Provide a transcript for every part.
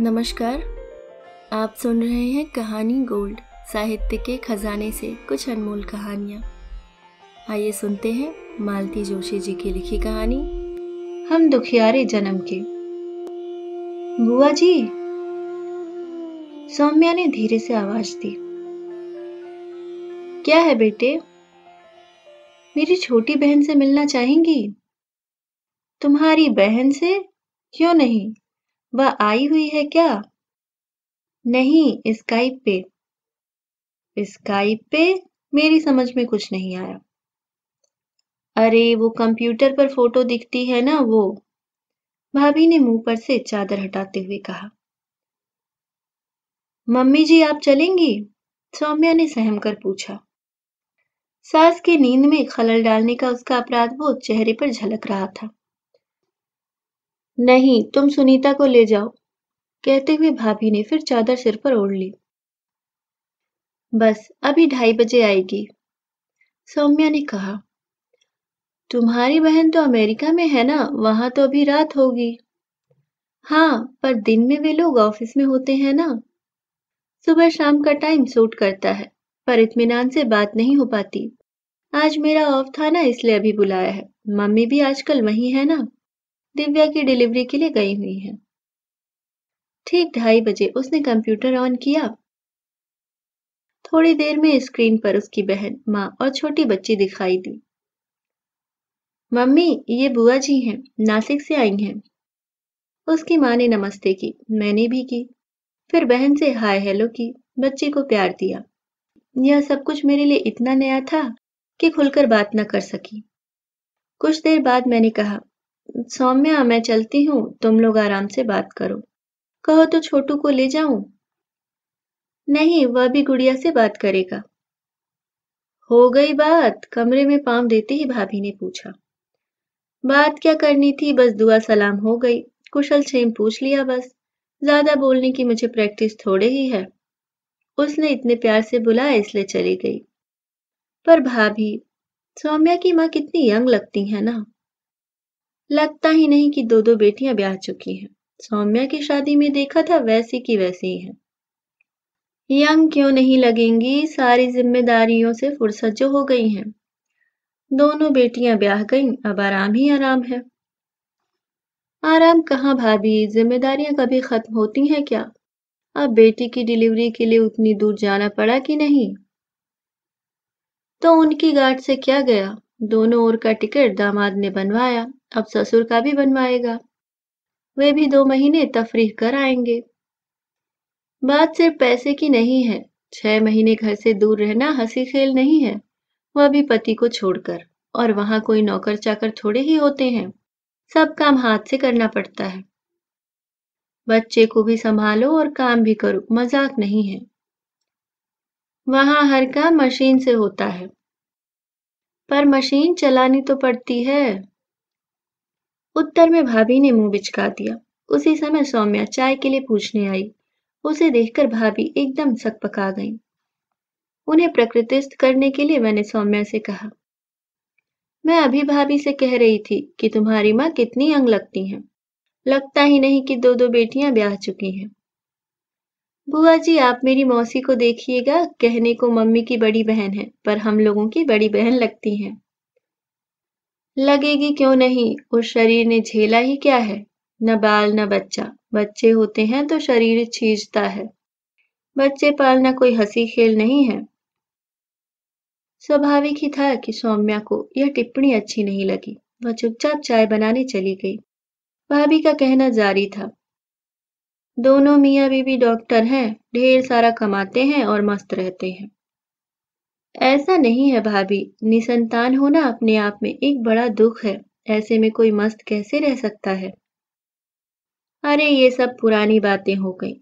नमस्कार आप सुन रहे हैं कहानी गोल्ड साहित्य के खजाने से कुछ अनमोल कहानियाँ आइए सुनते हैं मालती जोशी जी की लिखी कहानी हम दुखियारे जन्म के बुआ जी सौम्या ने धीरे से आवाज दी क्या है बेटे मेरी छोटी बहन से मिलना चाहेंगी तुम्हारी बहन से क्यों नहीं वह आई हुई है क्या नहीं स्काइप पे स्काइप पे मेरी समझ में कुछ नहीं आया अरे वो कंप्यूटर पर फोटो दिखती है ना वो भाभी ने मुंह पर से चादर हटाते हुए कहा मम्मी जी आप चलेंगी सौम्या ने सहम कर पूछा सास की नींद में खलल डालने का उसका अपराध वो चेहरे पर झलक रहा था नहीं तुम सुनीता को ले जाओ कहते हुए भाभी ने फिर चादर सिर पर ओढ़ ली बस अभी ढाई बजे आएगी सौम्या ने कहा तुम्हारी बहन तो अमेरिका में है ना वहां तो अभी रात होगी हाँ पर दिन में वे लोग ऑफिस में होते हैं ना सुबह शाम का टाइम सूट करता है पर इतमान से बात नहीं हो पाती आज मेरा ऑफ था ना इसलिए अभी बुलाया है मम्मी भी आजकल वही है ना दिव्या की डिलीवरी के लिए गई हुई है ठीक ढाई बजे उसने कंप्यूटर ऑन किया थोड़ी देर में स्क्रीन पर उसकी बहन माँ और छोटी बच्ची दिखाई दी मम्मी ये बुआ जी हैं नासिक से आई हैं उसकी माँ ने नमस्ते की मैंने भी की फिर बहन से हाय हेलो की बच्ची को प्यार दिया यह सब कुछ मेरे लिए इतना नया था कि खुलकर बात न कर सकी कुछ देर बाद मैंने कहा सौम्या मैं चलती हूँ तुम लोग आराम से बात करो कहो तो छोटू को ले जाऊं नहीं वह भी गुड़िया से बात करेगा हो गई बात कमरे में पांव देते ही भाभी ने पूछा बात क्या करनी थी बस दुआ सलाम हो गई कुशल छेम पूछ लिया बस ज्यादा बोलने की मुझे प्रैक्टिस थोड़े ही है उसने इतने प्यार से बुलाया इसलिए चली गई पर भाभी सौम्या की माँ कितनी यंग लगती है ना लगता ही नहीं कि दो दो बेटियां ब्याह चुकी हैं सौम्या की शादी में देखा था वैसी की वैसी ही है यंग क्यों नहीं लगेंगी सारी जिम्मेदारियों से फुर्सत जो हो गई हैं दोनों बेटियां ब्याह गईं अब आराम ही आराम है आराम कहाँ भाभी जिम्मेदारियां कभी खत्म होती हैं क्या अब बेटी की डिलीवरी के लिए उतनी दूर जाना पड़ा कि नहीं तो उनकी गार्ड से क्या गया दोनों ओर का टिकट दामाद ने बनवाया अब ससुर का भी बनवाएगा वे भी दो महीने तफरीह कर आएंगे बात सिर्फ पैसे की नहीं है छह महीने घर से दूर रहना हंसी खेल नहीं है वह भी पति को छोड़कर और वहां कोई नौकर चाकर थोड़े ही होते हैं सब काम हाथ से करना पड़ता है बच्चे को भी संभालो और काम भी करो मजाक नहीं है वहां हर काम मशीन से होता है पर मशीन चलानी तो पड़ती है उत्तर में भाभी ने मुंह बिचका दिया उसी समय सौम्या चाय के लिए पूछने आई उसे देखकर भाभी एकदम सकपका गई उन्हें प्रकृतिस्थ करने के लिए मैंने सौम्या से कहा मैं अभी भाभी से कह रही थी कि तुम्हारी माँ कितनी अंग लगती हैं लगता ही नहीं कि दो दो बेटियां ब्याह चुकी हैं बुआ जी आप मेरी मौसी को देखिएगा कहने को मम्मी की बड़ी बहन है पर हम लोगों की बड़ी बहन लगती हैं लगेगी क्यों नहीं उस शरीर ने झेला ही क्या है न बाल न बच्चा बच्चे होते हैं तो शरीर छींचता है बच्चे पालना कोई हंसी खेल नहीं है स्वाभाविक ही था कि सौम्या को यह टिप्पणी अच्छी नहीं लगी वह चुपचाप चाय बनाने चली गई भाभी का कहना जारी था दोनों मियाँ बीबी डॉक्टर हैं ढेर सारा कमाते हैं और मस्त रहते हैं ऐसा नहीं है भाभी निसंतान होना अपने आप में एक बड़ा दुख है ऐसे में कोई मस्त कैसे रह सकता है अरे ये सब पुरानी बातें हो गई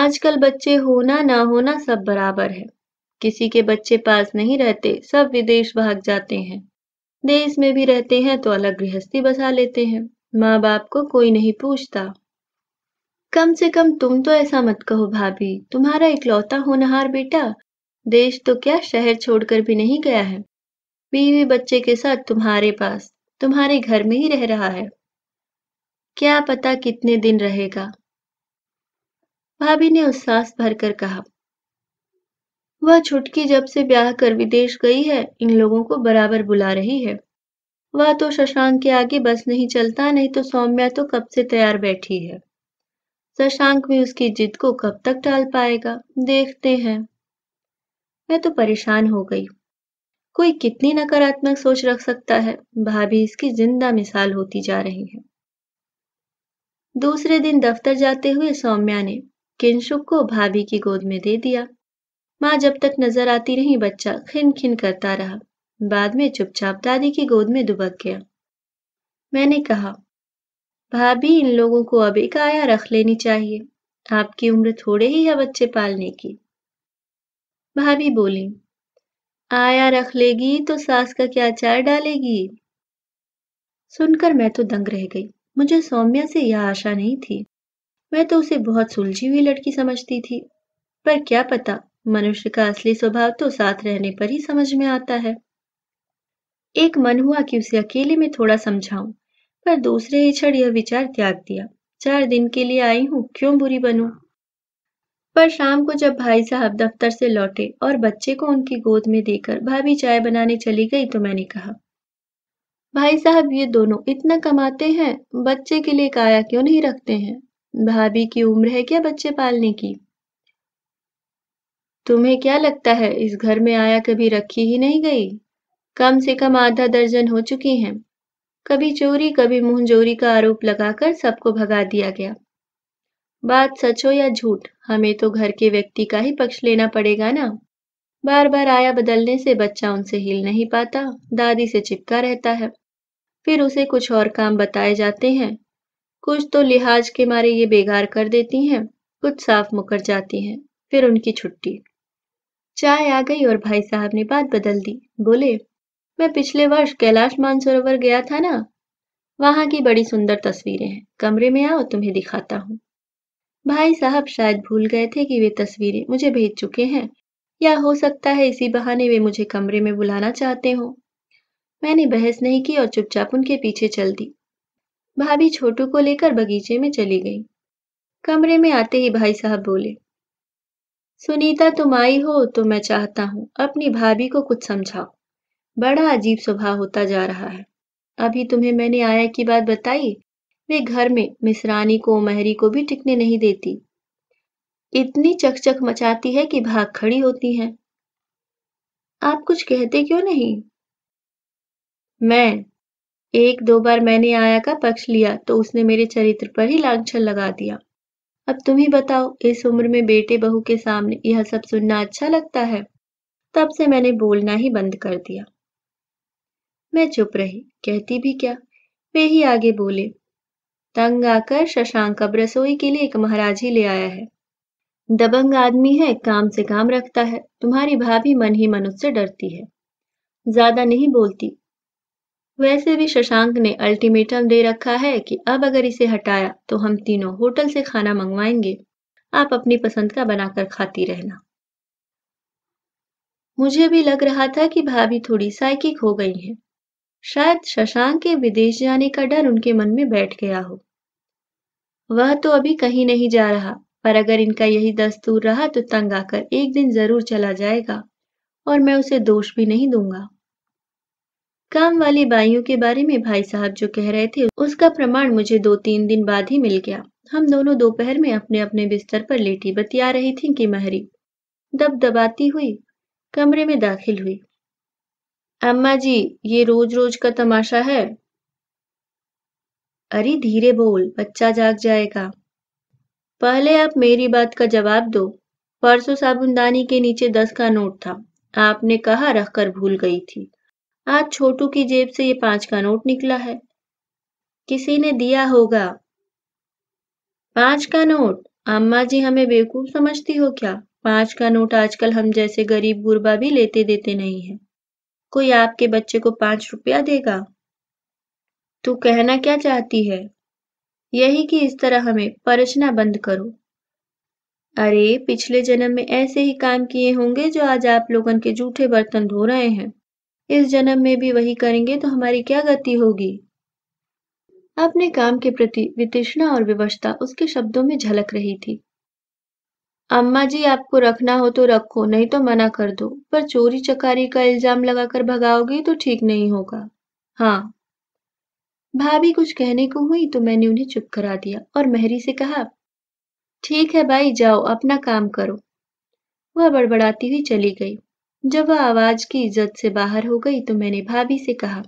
आजकल बच्चे होना ना होना सब बराबर है किसी के बच्चे पास नहीं रहते सब विदेश भाग जाते हैं देश में भी रहते हैं तो अलग गृहस्थी बसा लेते हैं माँ बाप को कोई नहीं पूछता कम से कम तुम तो ऐसा मत कहो भाभी तुम्हारा इकलौता होनहार बेटा देश तो क्या शहर छोड़कर भी नहीं गया है बीवी बच्चे के साथ तुम्हारे पास तुम्हारे घर में ही रह रहा है क्या पता कितने दिन रहेगा भाभी ने भर भरकर कहा वह छुटकी जब से ब्याह कर विदेश गई है इन लोगों को बराबर बुला रही है वह तो शशांक के आगे बस नहीं चलता नहीं तो सौम्या तो कब से तैयार बैठी है शशांक भी उसकी जिद को कब तक टाल पाएगा देखते हैं मैं तो परेशान हो गई कोई कितनी नकारात्मक सोच रख सकता है भाभी इसकी जिंदा मिसाल होती जा रही है दूसरे दिन दफ्तर जाते हुए सौम्या ने किंशुक को भाभी की गोद में दे दिया माँ जब तक नजर आती रही बच्चा खिन खिन करता रहा बाद में चुपचाप दादी की गोद में दुबक गया मैंने कहा भाभी इन लोगों को अब एक आया रख लेनी चाहिए आपकी उम्र थोड़े ही है बच्चे पालने की भाभी बोली आया रख लेगी तो सास का क्या चार डालेगी सुनकर मैं तो दंग रह गई मुझे सौम्या से यह आशा नहीं थी मैं तो उसे बहुत सुलझी हुई लड़की समझती थी पर क्या पता मनुष्य का असली स्वभाव तो साथ रहने पर ही समझ में आता है एक मन हुआ कि उसे अकेले में थोड़ा समझाऊं पर दूसरे इछड़ यह विचार त्याग दिया चार दिन के लिए आई हूं क्यों बुरी बनूं पर शाम को जब भाई साहब दफ्तर से लौटे और बच्चे को उनकी गोद में देकर भाभी चाय बनाने चली गई तो मैंने कहा भाई साहब ये दोनों इतना कमाते हैं बच्चे के लिए काया क्यों नहीं रखते हैं भाभी की उम्र है क्या बच्चे पालने की तुम्हें क्या लगता है इस घर में आया कभी रखी ही नहीं गई कम से कम आधा दर्जन हो चुकी हैं कभी चोरी कभी मुंहजोरी का आरोप लगाकर सबको भगा दिया गया बात सच हो या झूठ हमें तो घर के व्यक्ति का ही पक्ष लेना पड़ेगा ना बार बार आया बदलने से बच्चा उनसे हिल नहीं पाता दादी से चिपका रहता है फिर उसे कुछ और काम बताए जाते हैं कुछ तो लिहाज के मारे ये बेगार कर देती हैं कुछ साफ मुकर जाती हैं फिर उनकी छुट्टी चाय आ गई और भाई साहब ने बात बदल दी बोले मैं पिछले वर्ष कैलाश मानसरोवर गया था ना वहां की बड़ी सुंदर तस्वीरें हैं कमरे में आओ तुम्हें दिखाता हूँ भाई साहब शायद भूल गए थे कि वे तस्वीरें मुझे भेज चुके हैं या हो सकता है इसी बहाने वे मुझे कमरे में बुलाना चाहते हो मैंने बहस नहीं की और चुपचाप उनके पीछे चल दी भाभी छोटू को लेकर बगीचे में चली गई कमरे में आते ही भाई साहब बोले सुनीता तुम आई हो तो मैं चाहता हूं अपनी भाभी को कुछ समझाओ बड़ा अजीब स्वभाव होता जा रहा है अभी तुम्हें मैंने आया की बात बताई वे घर में मिसरानी को महरी को भी टिकने नहीं देती इतनी चकचक मचाती है कि भाग खड़ी होती हैं। आप कुछ कहते क्यों नहीं मैं एक दो बार मैंने आया का पक्ष लिया तो उसने मेरे चरित्र पर ही लाछन लगा दिया अब तुम ही बताओ इस उम्र में बेटे बहू के सामने यह सब सुनना अच्छा लगता है तब से मैंने बोलना ही बंद कर दिया मैं चुप रही कहती भी क्या वे ही आगे बोले तंग आकर शशांक अब रसोई के लिए एक महाराज ही ले आया है दबंग आदमी है काम से काम रखता है तुम्हारी भाभी मन ही मन उससे डरती है ज्यादा नहीं बोलती वैसे भी शशांक ने अल्टीमेटम दे रखा है कि अब अगर इसे हटाया तो हम तीनों होटल से खाना मंगवाएंगे आप अपनी पसंद का बनाकर खाती रहना मुझे भी लग रहा था कि भाभी थोड़ी साइकिक हो गई है शायद शशांक के विदेश जाने का डर उनके मन में बैठ गया हो वह तो अभी कहीं नहीं जा रहा पर अगर इनका यही दस्तूर रहा तो तंग आकर एक दिन जरूर चला जाएगा और मैं उसे दोष भी नहीं दूंगा काम वाली बाइयों के बारे में भाई साहब जो कह रहे थे उसका प्रमाण मुझे दो तीन दिन बाद ही मिल गया हम दोनों दोपहर में अपने अपने बिस्तर पर लेटी बतिया रही थी कि महरी दब दबाती हुई कमरे में दाखिल हुई अम्मा जी ये रोज रोज का तमाशा है अरे धीरे बोल बच्चा जाग जाएगा पहले आप मेरी बात का जवाब दो परसों साबुनदानी के नीचे दस का नोट था आपने कहा रखकर भूल गई थी आज छोटू की जेब से ये पांच का नोट निकला है किसी ने दिया होगा पांच का नोट अम्मा जी हमें बेवकूफ समझती हो क्या पांच का नोट आजकल हम जैसे गरीब गुरबा भी लेते देते नहीं है कोई आपके बच्चे को पांच रुपया देगा तू कहना क्या चाहती है यही कि इस तरह हमें परचना बंद करो अरे पिछले जन्म में ऐसे ही काम किए होंगे जो आज आप लोग के जूठे बर्तन धो रहे हैं इस जन्म में भी वही करेंगे तो हमारी क्या गति होगी अपने काम के प्रति वितृष्णा और विवशता उसके शब्दों में झलक रही थी अम्मा जी आपको रखना हो तो रखो नहीं तो मना कर दो पर चोरी चकारी का इल्जाम लगाकर भगाओगी तो ठीक नहीं होगा हाँ भाभी कुछ कहने को हुई तो मैंने उन्हें चुप करा दिया और मेहरी से कहा ठीक है भाई जाओ अपना काम करो वह बड़बड़ाती हुई चली गई जब वह आवाज की इज्जत से बाहर हो गई तो मैंने भाभी से कहा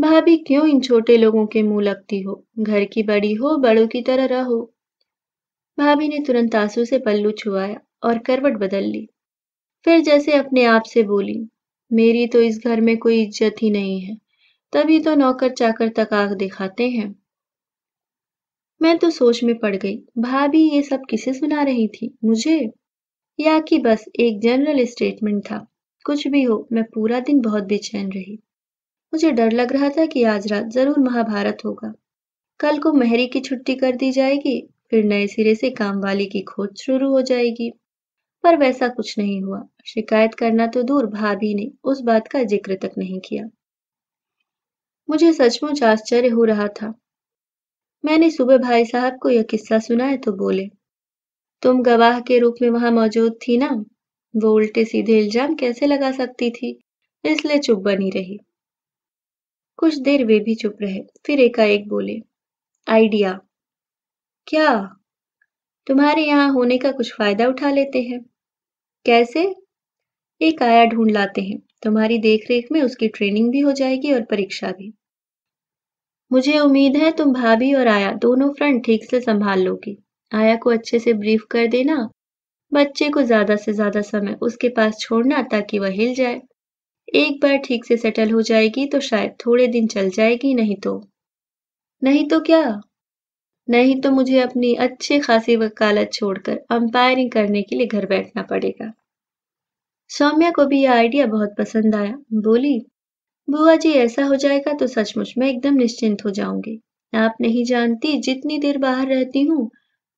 भाभी क्यों इन छोटे लोगों के मुंह लगती हो घर की बड़ी हो बड़ों की तरह रहो भाभी ने तुरंत आंसू से पल्लू छुआया और करवट बदल ली फिर जैसे अपने आप से बोली मेरी तो इस घर में कोई इज्जत ही नहीं है तभी तो नौकर चाकर तक आग दिखाते हैं मैं तो सोच में पड़ गई भाभी ये सब किसे सुना रही थी मुझे या कि बस एक जनरल स्टेटमेंट था कुछ भी हो मैं पूरा दिन बहुत बेचैन रही मुझे डर लग रहा था कि आज रात जरूर महाभारत होगा कल को मेहरी की छुट्टी कर दी जाएगी फिर नए सिरे से काम वाली की खोज शुरू हो जाएगी पर वैसा कुछ नहीं हुआ शिकायत करना तो दूर भाभी ने उस बात का जिक्र तक नहीं किया मुझे सचमुच आश्चर्य हो रहा था मैंने सुबह भाई साहब को यह किस्सा सुनाया तो बोले तुम गवाह के रूप में वहां मौजूद थी ना वो उल्टे सीधे इल्जाम कैसे लगा सकती थी इसलिए चुप बनी रही कुछ देर वे भी चुप रहे फिर एकाएक बोले आइडिया क्या तुम्हारे यहाँ होने का कुछ फायदा उठा लेते हैं कैसे एक आया ढूंढ लाते हैं तुम्हारी देखरेख में उसकी ट्रेनिंग भी हो जाएगी और परीक्षा भी मुझे उम्मीद है तुम भाभी और आया दोनों फ्रंट ठीक से संभाल लोगी आया को अच्छे से ब्रीफ कर देना बच्चे को ज्यादा से ज्यादा समय उसके पास छोड़ना ताकि वह हिल जाए एक बार ठीक से सेटल हो जाएगी तो शायद थोड़े दिन चल जाएगी नहीं तो नहीं तो क्या नहीं तो मुझे अपनी अच्छी खासी वकालत छोड़कर अंपायरिंग करने के लिए घर बैठना पड़ेगा सौम्या को भी यह आइडिया बहुत पसंद आया बोली बुआ जी ऐसा हो जाएगा तो सचमुच मैं एकदम निश्चिंत हो जाऊंगी आप नहीं जानती जितनी देर बाहर रहती हूँ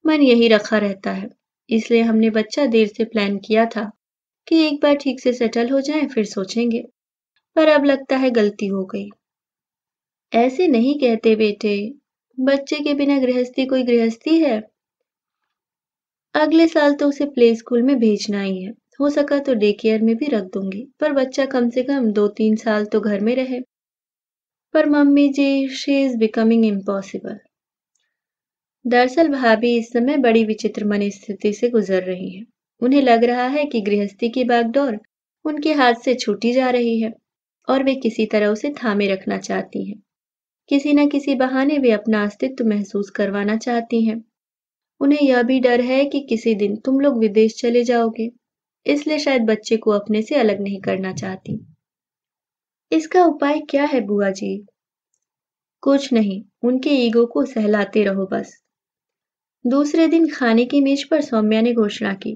मन यही रखा रहता है इसलिए हमने बच्चा देर से प्लान किया था कि एक बार ठीक से सेटल हो जाए फिर सोचेंगे पर अब लगता है गलती हो गई ऐसे नहीं कहते बेटे बच्चे के बिना गृहस्थी कोई गृहस्थी है अगले साल तो उसे प्ले स्कूल में भेजना ही है हो सका तो डे केयर में भी रख दूंगी पर बच्चा कम से कम दो तीन साल तो घर में रहे पर mummy ji she is becoming impossible दरअसल भाभी इस समय बड़ी विचित्र मन स्थिति से गुजर रही हैं। उन्हें लग रहा है कि गृहस्थी की बागडोर उनके हाथ से छूटी जा रही है और वे किसी तरह उसे थामे रखना चाहती हैं किसी न किसी बहाने वे अपना अस्तित्व महसूस करवाना चाहती हैं उन्हें यह भी डर है कि किसी दिन तुम लोग विदेश चले जाओगे इसलिए शायद बच्चे को अपने से अलग नहीं करना चाहती इसका उपाय क्या है बुआ जी कुछ नहीं उनके ईगो को सहलाते रहो बस दूसरे दिन खाने की मेज पर सौम्या ने घोषणा की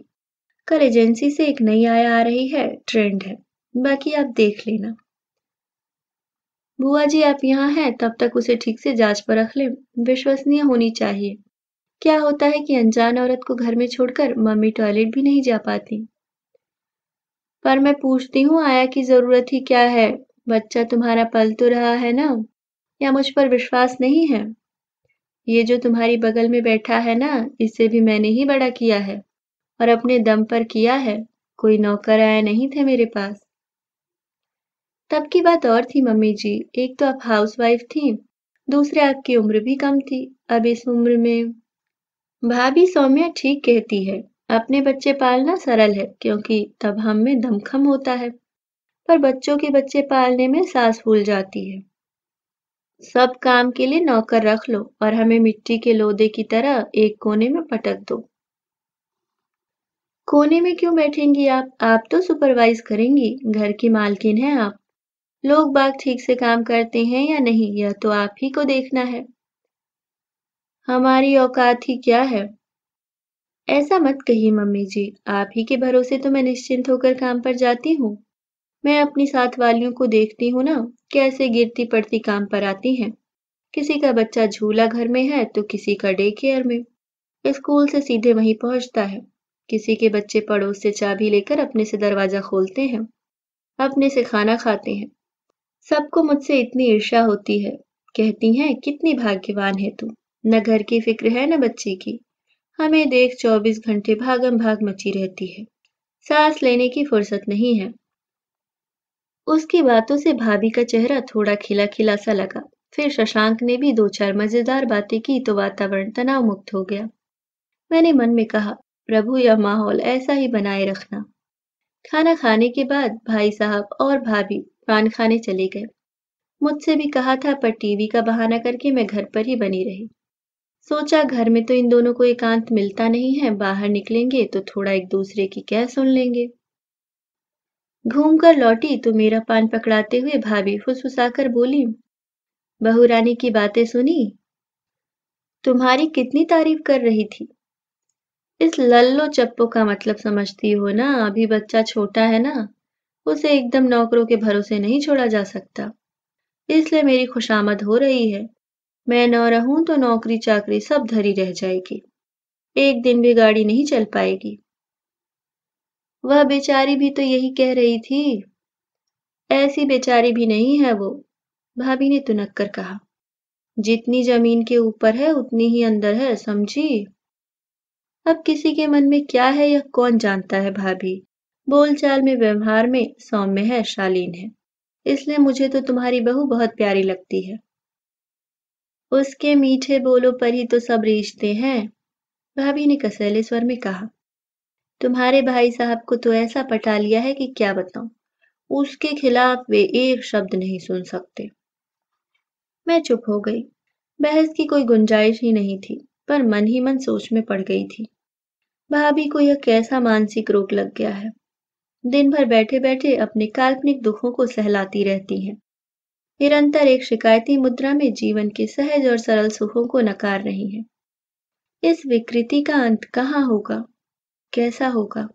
कल एजेंसी से एक नई आया आ रही है ट्रेंड है बाकी आप देख लेना बुआ जी आप यहाँ हैं तब तक उसे ठीक से जांच पर रख लें विश्वसनीय होनी चाहिए क्या होता है कि अनजान औरत को घर में छोड़कर मम्मी टॉयलेट भी नहीं जा पाती पर मैं पूछती हूँ आया की जरूरत ही क्या है बच्चा तुम्हारा पल तो रहा है ना या मुझ पर विश्वास नहीं है ये जो तुम्हारी बगल में बैठा है ना इसे भी मैंने ही बड़ा किया है और अपने दम पर किया है कोई नौकर आए नहीं थे मेरे पास तब की बात और थी मम्मी जी एक तो आप हाउसवाइफ थी दूसरे आपकी उम्र भी कम थी अब इस उम्र में भाभी सौम्या ठीक कहती है अपने बच्चे पालना सरल है क्योंकि तब हम में दमखम होता है पर बच्चों के बच्चे पालने में सास फूल जाती है सब काम के लिए नौकर रख लो और हमें मिट्टी के लोदे की तरह एक कोने में पटक दो कोने में क्यों बैठेंगी आप आप तो सुपरवाइज करेंगी घर की मालकिन है आप लोग बाग ठीक से काम करते हैं या नहीं यह तो आप ही को देखना है हमारी औकात ही क्या है ऐसा मत कहिए मम्मी जी आप ही के भरोसे तो मैं निश्चिंत होकर काम पर जाती हूँ मैं अपनी साथ वालियों को देखती हूँ ना कैसे गिरती पड़ती काम पर आती हैं किसी का बच्चा झूला घर में है तो किसी का डे केयर में स्कूल से सीधे वहीं पहुंचता है किसी के बच्चे पड़ोस से चाबी लेकर अपने से दरवाजा खोलते हैं अपने से खाना खाते हैं सबको मुझसे इतनी ईर्ष्या होती है कहती हैं कितनी भाग्यवान है तू न घर की फिक्र है न बच्चे की हमें देख 24 घंटे भागम भाग मची रहती है सांस लेने की फुर्सत नहीं है उसकी बातों से भाभी का चेहरा थोड़ा खिला खिला सा लगा फिर शशांक ने भी दो चार मजेदार बातें की तो वातावरण तनाव मुक्त हो गया मैंने मन में कहा प्रभु यह माहौल ऐसा ही बनाए रखना खाना खाने के बाद भाई साहब और भाभी पान खाने चले गए मुझसे भी कहा था पर टीवी का बहाना करके मैं घर पर ही बनी रही सोचा घर में तो इन दोनों को एकांत मिलता नहीं है बाहर निकलेंगे तो थोड़ा एक दूसरे की कह सुन लेंगे घूमकर लौटी तो मेरा पान पकड़ाते हुए भाभी फुसफुसाकर बोली बहू रानी की बातें सुनी तुम्हारी कितनी तारीफ कर रही थी इस लल्लो चप्पो का मतलब समझती हो ना अभी बच्चा छोटा है ना उसे एकदम नौकरों के भरोसे नहीं छोड़ा जा सकता इसलिए मेरी खुशामद हो रही है मैं न रहूं तो नौकरी चाकरी सब धरी रह जाएगी एक दिन भी गाड़ी नहीं चल पाएगी वह बेचारी भी तो यही कह रही थी ऐसी बेचारी भी नहीं है वो भाभी ने तुनक कर कहा जितनी जमीन के ऊपर है उतनी ही अंदर है समझी अब किसी के मन में क्या है यह कौन जानता है भाभी बोलचाल में व्यवहार में सौम्य है शालीन है इसलिए मुझे तो तुम्हारी बहू बहुत प्यारी लगती है उसके मीठे बोलो पर ही तो सब रिश्ते हैं भाभी ने कसैले स्वर में कहा तुम्हारे भाई साहब को तो ऐसा पटा लिया है कि क्या बताऊं उसके खिलाफ वे एक शब्द नहीं सुन सकते मैं चुप हो गई बहस की कोई गुंजाइश ही नहीं थी पर मन ही मन सोच में पड़ गई थी भाभी को यह कैसा मानसिक रोग लग गया है दिन भर बैठे बैठे अपने काल्पनिक दुखों को सहलाती रहती हैं निरंतर एक शिकायती मुद्रा में जीवन के सहज और सरल सुखों को नकार रही है इस विकृति का अंत कहाँ होगा कैसा होगा